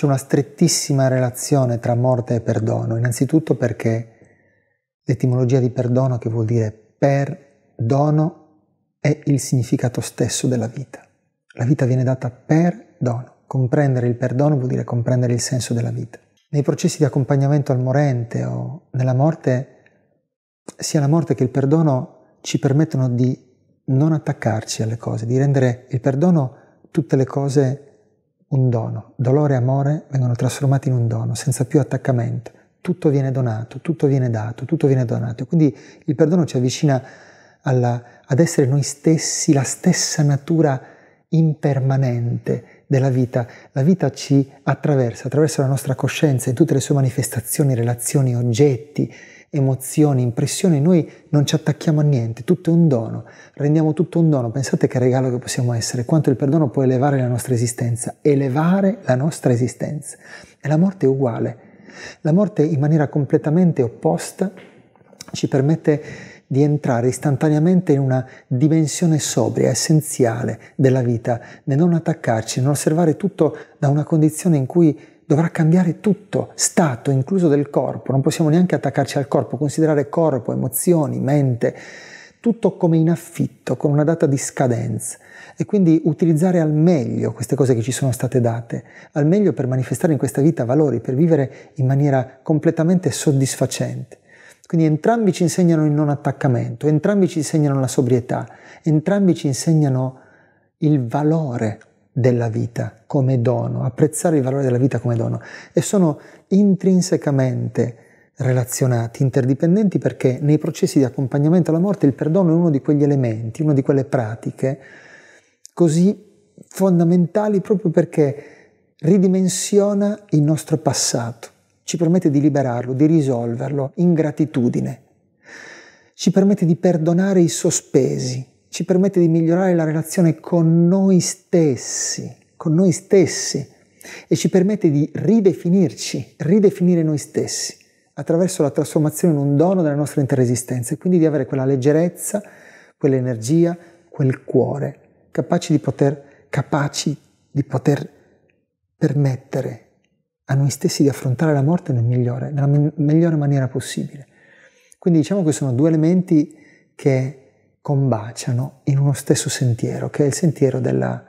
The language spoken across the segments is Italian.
C'è una strettissima relazione tra morte e perdono, innanzitutto perché l'etimologia di perdono, che vuol dire perdono, è il significato stesso della vita. La vita viene data per dono. Comprendere il perdono vuol dire comprendere il senso della vita. Nei processi di accompagnamento al morente o nella morte, sia la morte che il perdono ci permettono di non attaccarci alle cose, di rendere il perdono tutte le cose un dono. Dolore e amore vengono trasformati in un dono, senza più attaccamento. Tutto viene donato, tutto viene dato, tutto viene donato. Quindi il perdono ci avvicina alla, ad essere noi stessi, la stessa natura impermanente della vita. La vita ci attraversa, attraverso la nostra coscienza in tutte le sue manifestazioni, relazioni, oggetti, emozioni, impressioni, noi non ci attacchiamo a niente, tutto è un dono, rendiamo tutto un dono. Pensate che regalo che possiamo essere, quanto il perdono può elevare la nostra esistenza, elevare la nostra esistenza. E la morte è uguale. La morte in maniera completamente opposta ci permette di entrare istantaneamente in una dimensione sobria, essenziale della vita, nel non attaccarci, nel non osservare tutto da una condizione in cui dovrà cambiare tutto, stato incluso del corpo, non possiamo neanche attaccarci al corpo, considerare corpo, emozioni, mente, tutto come in affitto, con una data di scadenza e quindi utilizzare al meglio queste cose che ci sono state date, al meglio per manifestare in questa vita valori, per vivere in maniera completamente soddisfacente. Quindi entrambi ci insegnano il non attaccamento, entrambi ci insegnano la sobrietà, entrambi ci insegnano il valore della vita come dono, apprezzare il valore della vita come dono e sono intrinsecamente relazionati, interdipendenti perché nei processi di accompagnamento alla morte il perdono è uno di quegli elementi, una di quelle pratiche così fondamentali proprio perché ridimensiona il nostro passato, ci permette di liberarlo, di risolverlo in gratitudine, ci permette di perdonare i sospesi, ci permette di migliorare la relazione con noi stessi, con noi stessi e ci permette di ridefinirci, ridefinire noi stessi attraverso la trasformazione in un dono della nostra interesistenza, e quindi di avere quella leggerezza, quell'energia, quel cuore capaci di poter, capaci di poter permettere a noi stessi di affrontare la morte nel migliore, nella migliore maniera possibile. Quindi diciamo che sono due elementi che combaciano in uno stesso sentiero, che è il sentiero della,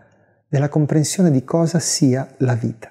della comprensione di cosa sia la vita.